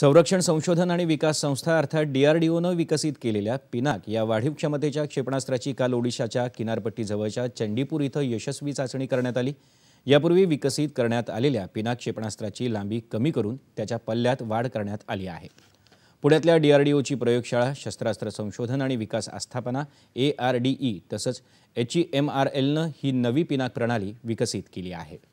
संरक्षण संशोधन आणि विकास संस्था अर्थात डीआरडीओनं विकसित केलेल्या पिनाक या वाढीव क्षमतेच्या क्षेपणास्त्राची काल ओडिशाच्या किनारपट्टीजवळच्या चंडीपूर इथं यशस्वी चाचणी करण्यात आली यापूर्वी विकसित करण्यात आलेल्या पिनाक क्षेपणास्त्राची लांबी कमी करून त्याच्या पल्ल्यात वाढ करण्यात आली आहे पुण्यातल्या डीआरडीओची प्रयोगशाळा शस्त्रास्त्र संशोधन आणि विकास आस्थापना ए आर डी ई तसंच एच एम आर एलनं ही नवी पिनाक प्रणाली विकसित केली आहे